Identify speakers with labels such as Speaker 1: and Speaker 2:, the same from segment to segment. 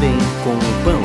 Speaker 1: vem com o pão.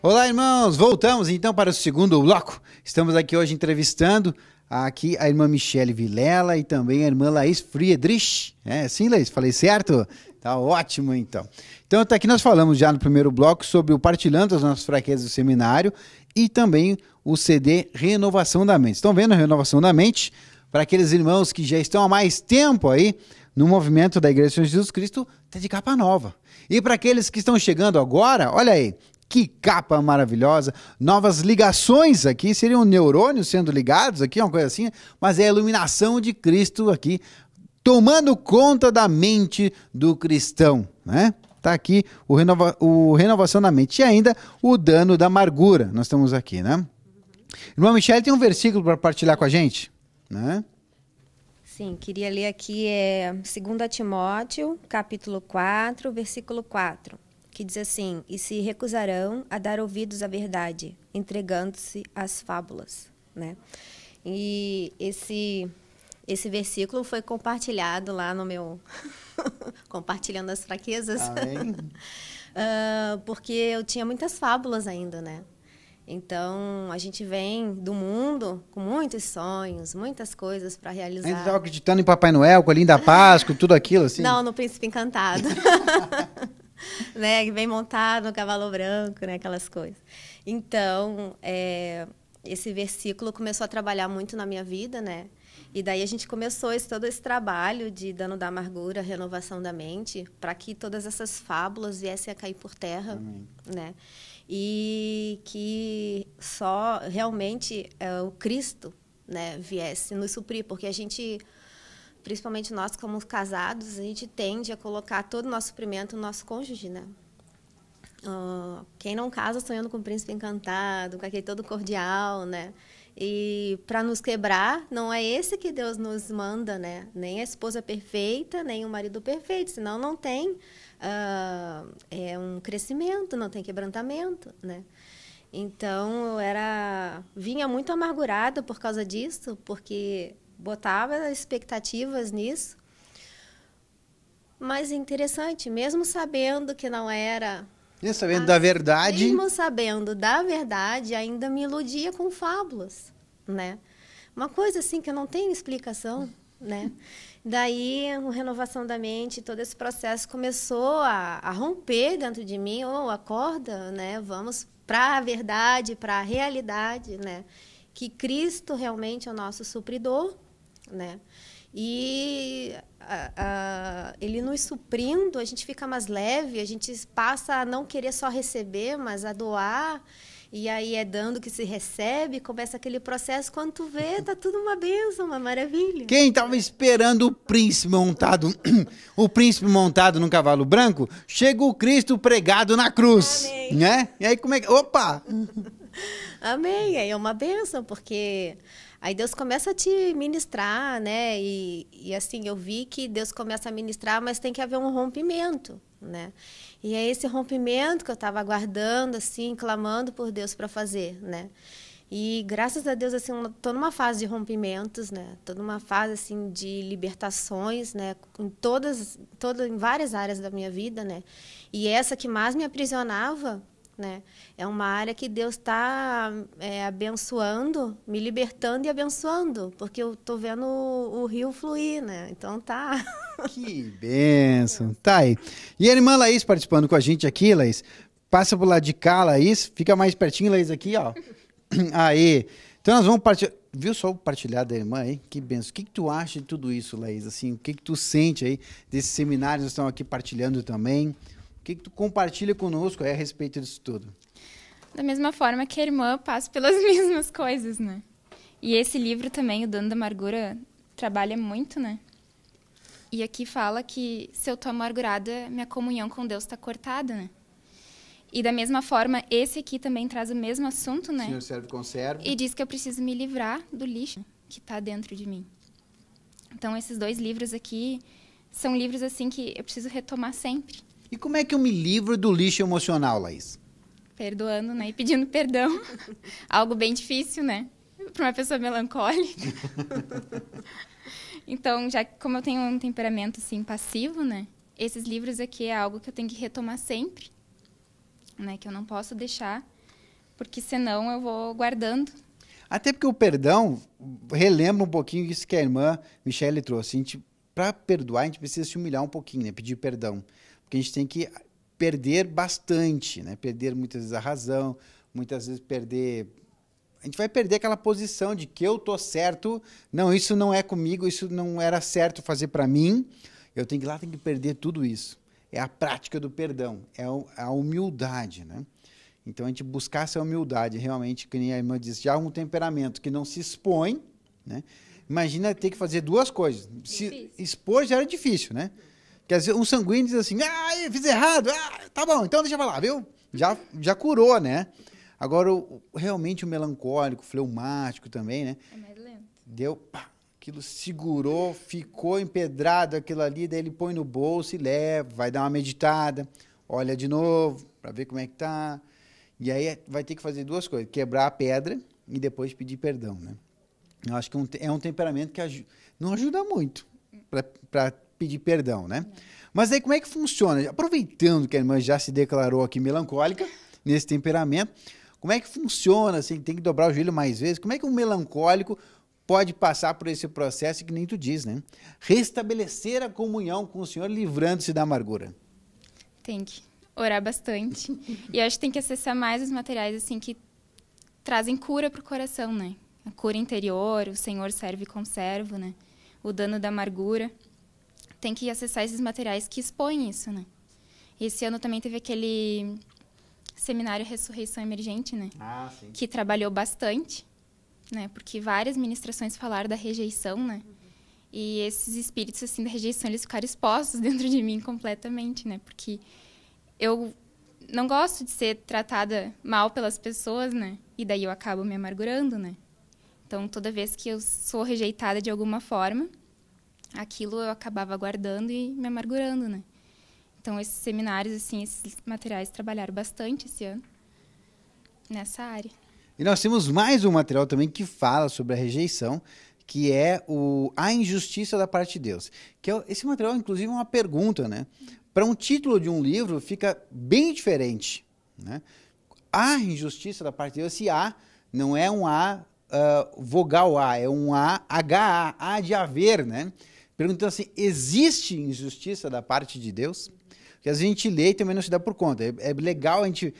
Speaker 1: Olá, irmãos! Voltamos então para o segundo bloco. Estamos aqui hoje entrevistando aqui a irmã Michele Vilela e também a irmã Laís Friedrich. É sim, Laís? Falei certo? Tá ótimo, então. Então, até tá aqui nós falamos já no primeiro bloco sobre o Partilhando as Nossas Fraquezas do Seminário e também o CD Renovação da Mente. Estão vendo a Renovação da Mente? Para aqueles irmãos que já estão há mais tempo aí, no movimento da Igreja de Jesus Cristo está de capa nova. E para aqueles que estão chegando agora, olha aí, que capa maravilhosa! Novas ligações aqui, seriam neurônios sendo ligados aqui, uma coisa assim, mas é a iluminação de Cristo aqui, tomando conta da mente do cristão, né? Está aqui o, renova, o renovação da mente e ainda o dano da amargura. Nós estamos aqui, né? Irmã Michelle tem um versículo para partilhar com a gente, né?
Speaker 2: Sim, queria ler aqui é 2 Timóteo, capítulo 4, versículo 4, que diz assim: "E se recusarão a dar ouvidos à verdade, entregando-se às fábulas", né? E esse esse versículo foi compartilhado lá no meu compartilhando as fraquezas. uh, porque eu tinha muitas fábulas ainda, né? Então, a gente vem do mundo com muitos sonhos, muitas coisas para realizar. Ainda estava
Speaker 1: acreditando em Papai Noel, Colinho da Páscoa, tudo aquilo, assim? Não,
Speaker 2: no Príncipe Encantado. né? Bem montado, no cavalo branco, né? Aquelas coisas. Então, é, esse versículo começou a trabalhar muito na minha vida, né? E daí a gente começou esse, todo esse trabalho de dano da amargura, renovação da mente, para que todas essas fábulas viessem a cair por terra, Amém. né? e que só realmente é, o Cristo né, viesse nos suprir, porque a gente, principalmente nós como casados, a gente tende a colocar todo o nosso suprimento no nosso cônjuge, né? Uh, quem não casa sonhando com o príncipe encantado, com aquele todo cordial, né? E para nos quebrar, não é esse que Deus nos manda, né? Nem a esposa perfeita, nem o marido perfeito, senão não tem uh, é um crescimento, não tem quebrantamento, né? Então eu era vinha muito amargurada por causa disso, porque botava expectativas nisso. Mas é interessante, mesmo sabendo que não era
Speaker 1: mesmo sabendo da assim, verdade, mesmo
Speaker 2: sabendo da verdade, ainda me iludia com fábulas, né? Uma coisa assim que não tem explicação, né? Daí, a renovação da mente, todo esse processo começou a, a romper dentro de mim, ou oh, acorda, né? Vamos para a verdade, para a realidade, né? Que Cristo realmente é o nosso supridor, né? E a, a, ele nos suprindo, a gente fica mais leve, a gente passa a não querer só receber, mas a doar. E aí é dando que se recebe, começa aquele processo. Quando tu vê, tá tudo uma benção, uma
Speaker 1: maravilha. Quem estava esperando o príncipe montado, o príncipe montado num cavalo branco, chega o Cristo pregado na cruz, Amém. né? E aí como é que, opa!
Speaker 2: Amém. Aí é uma benção, porque aí Deus começa a te ministrar, né? E, e assim, eu vi que Deus começa a ministrar, mas tem que haver um rompimento né? E é esse rompimento que eu estava aguardando, assim, clamando por Deus para fazer, né? E graças a Deus, assim, estou numa fase de rompimentos, né? Estou numa fase, assim, de libertações, né? Em todas, todas, em várias áreas da minha vida, né? E essa que mais me aprisionava, né? É uma área que Deus está é, abençoando, me libertando e abençoando, porque eu estou vendo o, o rio fluir, né? Então tá... Que
Speaker 1: benção. Tá aí. E a irmã Laís participando com a gente aqui, Laís. Passa pro lado de cá, Laís. Fica mais pertinho, Laís, aqui, ó. Aí. Então nós vamos partir. Viu só o partilhar da irmã aí? Que benção. O que, que tu acha de tudo isso, Laís? Assim, o que, que tu sente aí desses seminários que estão aqui partilhando também? O que, que tu compartilha conosco aí a respeito disso tudo?
Speaker 3: Da mesma forma que a irmã passa pelas mesmas coisas, né? E esse livro também, O Dando da Amargura, trabalha muito, né? E aqui fala que se eu estou amargurada, minha comunhão com Deus está cortada, né? E da mesma forma, esse aqui também traz o mesmo assunto, né? Senhor
Speaker 1: serve conserva. E diz
Speaker 3: que eu preciso me livrar do lixo que está dentro de mim. Então, esses dois livros aqui são livros assim que eu preciso retomar
Speaker 1: sempre. E como é que eu me livro do lixo emocional, Laís?
Speaker 3: Perdoando, né? E pedindo perdão. Algo bem difícil, né? Para uma pessoa melancólica. Então, já que como eu tenho um temperamento assim passivo, né? Esses livros aqui é algo que eu tenho que retomar sempre, né? Que eu não posso deixar, porque senão eu vou guardando.
Speaker 1: Até porque o perdão relembra um pouquinho isso que a irmã Michelle trouxe. A gente, para perdoar, a gente precisa se humilhar um pouquinho, né? Pedir perdão, porque a gente tem que perder bastante, né? Perder muitas vezes a razão, muitas vezes perder a gente vai perder aquela posição de que eu tô certo, não, isso não é comigo, isso não era certo fazer para mim. Eu tenho que ir lá, tenho que perder tudo isso. É a prática do perdão, é a humildade, né? Então a gente buscar essa humildade, realmente, que nem a irmã disse, já um temperamento que não se expõe, né? Imagina ter que fazer duas coisas. Se expor já era difícil, né? quer dizer um sanguíneo diz assim, ah, eu fiz errado, ah, tá bom, então deixa pra lá, viu? Já, já curou, né? Agora, o, realmente o melancólico, fleumático também, né? É mais lento. Deu, pá, aquilo segurou, ficou empedrado aquilo ali, daí ele põe no bolso e leva, vai dar uma meditada, olha de novo para ver como é que tá. E aí é, vai ter que fazer duas coisas, quebrar a pedra e depois pedir perdão, né? Eu acho que é um, é um temperamento que aj não ajuda muito para pedir perdão, né? Não. Mas aí como é que funciona? Aproveitando que a irmã já se declarou aqui melancólica nesse temperamento, como é que funciona? Assim, tem que dobrar o joelho mais vezes? Como é que um melancólico pode passar por esse processo que nem tu diz, né? Restabelecer a comunhão com o Senhor, livrando-se da amargura.
Speaker 3: Tem que orar bastante. e acho que tem que acessar mais os materiais assim que trazem cura para o coração, né? A cura interior, o Senhor serve e conserva, né? O dano da amargura. Tem que acessar esses materiais que expõem isso, né? Esse ano também teve aquele Seminário Ressurreição Emergente, né? Ah, sim. Que trabalhou bastante, né? Porque várias ministrações falaram da rejeição, né? Uhum. E esses espíritos, assim, da rejeição, eles ficaram expostos dentro de mim completamente, né? Porque eu não gosto de ser tratada mal pelas pessoas, né? E daí eu acabo me amargurando, né? Então, toda vez que eu sou rejeitada de alguma forma, aquilo eu acabava guardando e me amargurando, né? Então, esses seminários, assim, esses materiais trabalharam bastante esse ano nessa área.
Speaker 1: E nós temos mais um material também que fala sobre a rejeição, que é o A Injustiça da Parte de Deus. Que é, esse material, inclusive, é uma pergunta, né? Para um título de um livro, fica bem diferente, né? A injustiça da parte de Deus, esse A não é um A uh, vogal A, é um A, H-A, A de haver, né? Perguntando assim, existe injustiça da parte de Deus? Porque às vezes a gente lê e também não se dá por conta. É, é legal a gente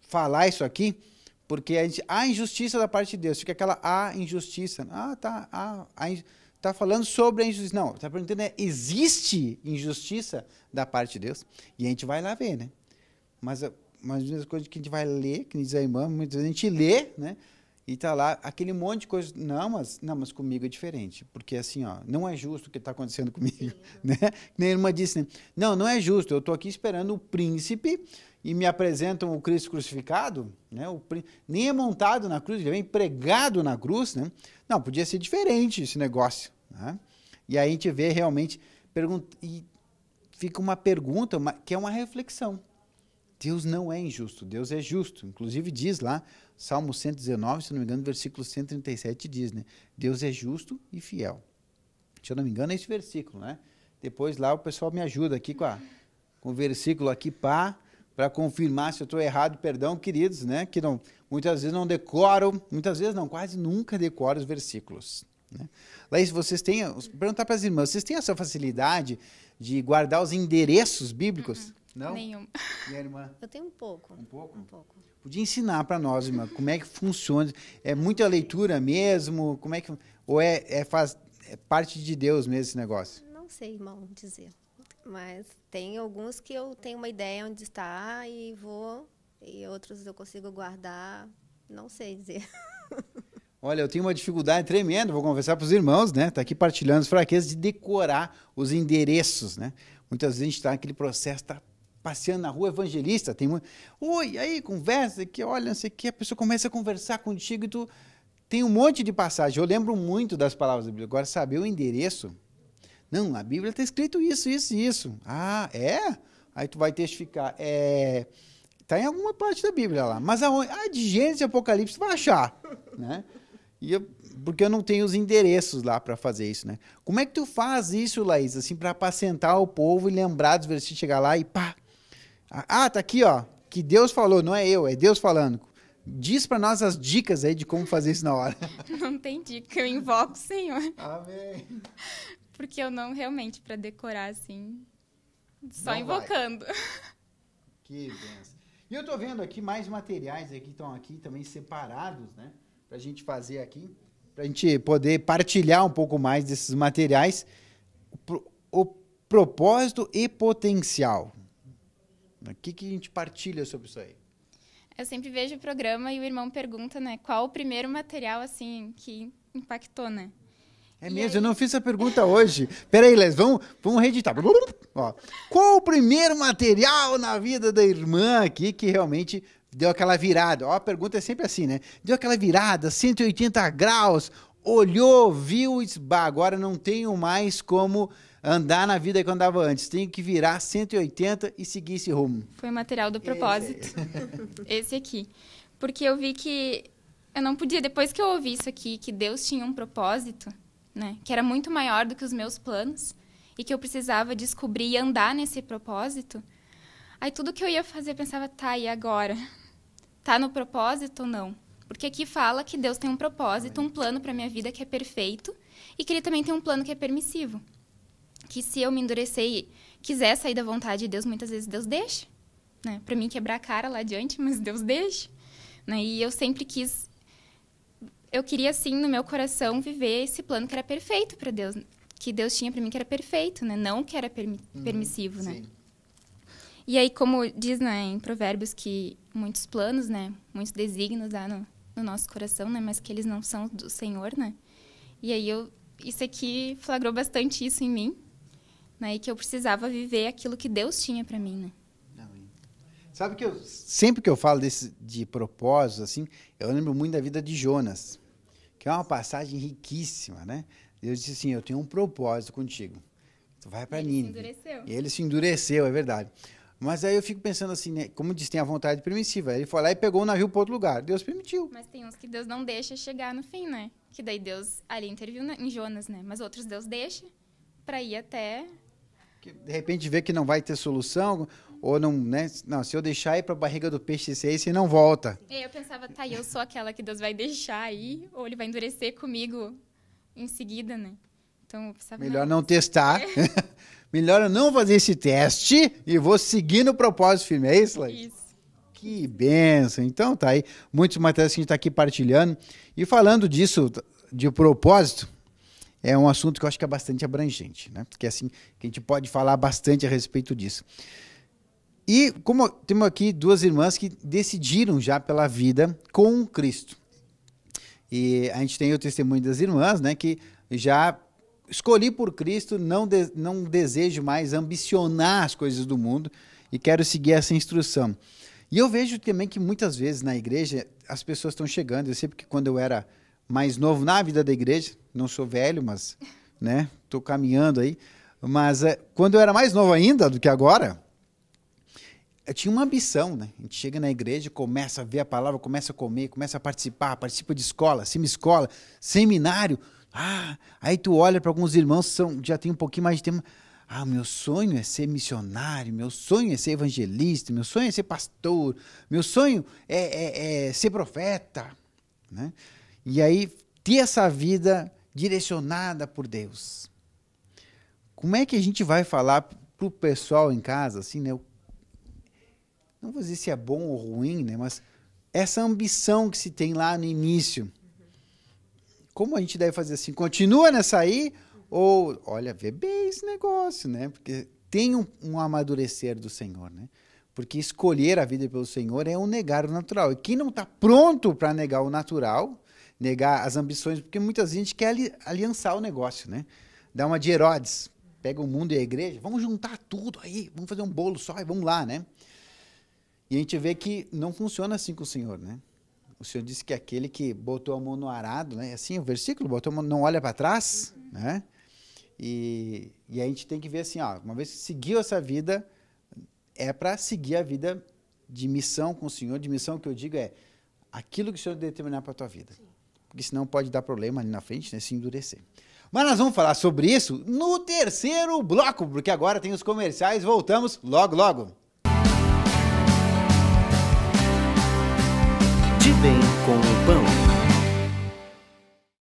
Speaker 1: falar isso aqui, porque a, gente, há injustiça da parte de Deus, fica aquela há injustiça. Ah, tá, há tá falando sobre a injustiça. Não, tá perguntando, é, existe injustiça da parte de Deus? E a gente vai lá ver, né? Mas, mas uma das coisas que a gente vai ler, que diz a irmã, muitas vezes a gente lê, né? E tá lá aquele monte de coisa. Não, mas, não, mas comigo é diferente. Porque assim, ó, não é justo o que está acontecendo comigo. Né? Nem irmã disse, né? Não, não é justo. Eu estou aqui esperando o príncipe e me apresentam o Cristo crucificado, né? O, nem é montado na cruz, ele vem pregado na cruz, né? Não, podia ser diferente esse negócio. Né? E aí a gente vê realmente. Pergunta, e fica uma pergunta uma, que é uma reflexão. Deus não é injusto, Deus é justo. Inclusive diz lá, Salmo 119, se não me engano, versículo 137 diz, né? Deus é justo e fiel. Se eu não me engano, é esse versículo, né? Depois lá o pessoal me ajuda aqui com, a, com o versículo aqui pá, para confirmar se eu estou errado, perdão, queridos, né? Que não, muitas vezes não decoro, muitas vezes não, quase nunca decoro os versículos. Né? Laís, vocês têm, perguntar para as irmãs, vocês têm essa facilidade de guardar os endereços bíblicos? Uhum. Não? Nenhum. E a irmã? Eu tenho um pouco. Um pouco? Um pouco. Podia ensinar para nós, irmã, como é que funciona. É muita leitura mesmo? Como é que... Ou é, é, faz, é parte de Deus mesmo esse negócio?
Speaker 2: Não sei, irmão, dizer. Mas tem alguns que eu tenho uma ideia onde está e vou. E outros eu consigo guardar. Não sei dizer.
Speaker 1: Olha, eu tenho uma dificuldade tremenda, vou conversar para os irmãos, né? Está aqui partilhando as fraquezas de decorar os endereços, né? Muitas vezes a gente está naquele processo, está passeando na rua, evangelista, tem muito. Oi, aí, conversa, que olha, não sei o que, a pessoa começa a conversar contigo e tu. Tem um monte de passagem. Eu lembro muito das palavras da Bíblia. Agora, saber o endereço. Não, a Bíblia está escrito isso, isso e isso. Ah, é? Aí tu vai testificar. É. Está em alguma parte da Bíblia lá. Mas aonde? Ah, de Gênesis e Apocalipse, tu vai achar. Né? E eu, porque eu não tenho os endereços lá para fazer isso, né? Como é que tu faz isso, Laís, assim, para apacentar o povo e lembrar dos versículos, chegar lá e pá, ah, tá aqui, ó. Que Deus falou, não é eu, é Deus falando. Diz para nós as dicas aí de como fazer isso na hora.
Speaker 3: Não tem dica, eu invoco o Senhor. Amém. Porque eu não realmente para decorar assim, só não invocando.
Speaker 1: Vai. Que benção. E eu tô vendo aqui mais materiais aqui estão aqui também separados, né? Pra gente fazer aqui, pra gente poder partilhar um pouco mais desses materiais, o propósito e potencial. O que, que a gente partilha sobre isso aí?
Speaker 3: Eu sempre vejo o programa e o irmão pergunta, né? Qual o primeiro material, assim, que impactou, né?
Speaker 1: É e mesmo, aí... eu não fiz essa pergunta hoje. Peraí, Les, vamos, vamos reeditar. Ó, qual o primeiro material na vida da irmã aqui que realmente deu aquela virada? Ó, a pergunta é sempre assim, né? Deu aquela virada, 180 graus olhou, viu e disse, agora não tenho mais como andar na vida que eu andava antes. Tenho que virar 180 e seguir esse rumo.
Speaker 3: Foi material do propósito. Esse, esse aqui. Porque eu vi que eu não podia, depois que eu ouvi isso aqui, que Deus tinha um propósito, né? Que era muito maior do que os meus planos e que eu precisava descobrir e andar nesse propósito. Aí tudo que eu ia fazer eu pensava, tá, e agora? Tá no propósito ou não? Porque aqui fala que Deus tem um propósito, um plano para minha vida que é perfeito e que ele também tem um plano que é permissivo. Que se eu me endurecer e quiser sair da vontade de Deus, muitas vezes Deus deixa, né? Para mim quebrar a cara lá adiante, mas Deus deixa, né? E eu sempre quis eu queria assim no meu coração viver esse plano que era perfeito para Deus, que Deus tinha para mim que era perfeito, né? Não que era permi uhum, permissivo, né? E aí, como diz né, em Provérbios que muitos planos, né, muitos desígnios lá no, no nosso coração, né? Mas que eles não são do Senhor, né? E aí eu isso aqui flagrou bastante isso em mim, né? E que eu precisava viver aquilo que Deus tinha para mim, né?
Speaker 1: Sabe que eu sempre que eu falo desse de propósito assim, eu lembro muito da vida de Jonas, que é uma passagem riquíssima, né? Deus disse assim: "Eu tenho um propósito contigo. Tu vai para Nínive". Ele se endureceu. Ele se endureceu, é verdade. Mas aí eu fico pensando assim, né? Como diz, tem a vontade permissiva. Ele foi lá e pegou o navio para outro lugar. Deus permitiu.
Speaker 3: Mas tem uns que Deus não deixa chegar no fim, né? Que daí Deus ali interviu em Jonas, né? Mas outros Deus deixa para ir até.
Speaker 1: Que de repente vê que não vai ter solução, ou não, né? Não, se eu deixar ir para a barriga do peixe ser esse, não volta.
Speaker 3: E é, eu pensava, tá, eu sou aquela que Deus vai deixar aí, ou ele vai endurecer comigo em seguida, né? Então eu
Speaker 1: pensava. Melhor não, não testar. É. melhor eu não fazer esse teste e vou seguir no propósito firme. É isso, Laís? Isso. Que benção. Então tá aí, muitos materiais que a gente está aqui partilhando. E falando disso, de propósito, é um assunto que eu acho que é bastante abrangente, né? Porque assim, que a gente pode falar bastante a respeito disso. E como temos aqui duas irmãs que decidiram já pela vida com Cristo. E a gente tem o testemunho das irmãs, né, que já escolhi por Cristo, não, de, não desejo mais ambicionar as coisas do mundo e quero seguir essa instrução. E eu vejo também que muitas vezes na igreja as pessoas estão chegando. Eu sei porque quando eu era mais novo na vida da igreja, não sou velho, mas né, estou caminhando aí. Mas é, quando eu era mais novo ainda do que agora, eu tinha uma ambição, né? A gente chega na igreja, começa a ver a palavra, começa a comer, começa a participar, participa de escola, semi-escola, seminário, ah, aí tu olha para alguns irmãos que são, já tem um pouquinho mais de tempo. Ah, meu sonho é ser missionário, meu sonho é ser evangelista, meu sonho é ser pastor, meu sonho é, é, é ser profeta. Né? E aí, ter essa vida direcionada por Deus. Como é que a gente vai falar para o pessoal em casa, assim, né? Não vou dizer se é bom ou ruim, né? Mas essa ambição que se tem lá no início, como a gente deve fazer assim? Continua nessa aí? Ou, olha, vê bem esse negócio, né? Porque tem um, um amadurecer do Senhor, né? Porque escolher a vida pelo Senhor é um negar o natural. E quem não está pronto para negar o natural, negar as ambições, porque muita gente quer aliançar o negócio, né? Dá uma de Herodes, pega o mundo e a igreja, vamos juntar tudo aí, vamos fazer um bolo só e vamos lá, né? E a gente vê que não funciona assim com o Senhor, né? o Senhor disse que é aquele que botou a mão no arado, né? Assim, o versículo, botou a mão, não olha para trás, uhum. né? E, e a gente tem que ver assim, ó, uma vez que seguiu essa vida, é para seguir a vida de missão com o Senhor, de missão que eu digo é aquilo que o Senhor determinar para a tua vida. Sim. Porque senão pode dar problema ali na frente, né, se endurecer. Mas nós vamos falar sobre isso no terceiro bloco, porque agora tem os comerciais, voltamos logo, logo. com o
Speaker 2: pão.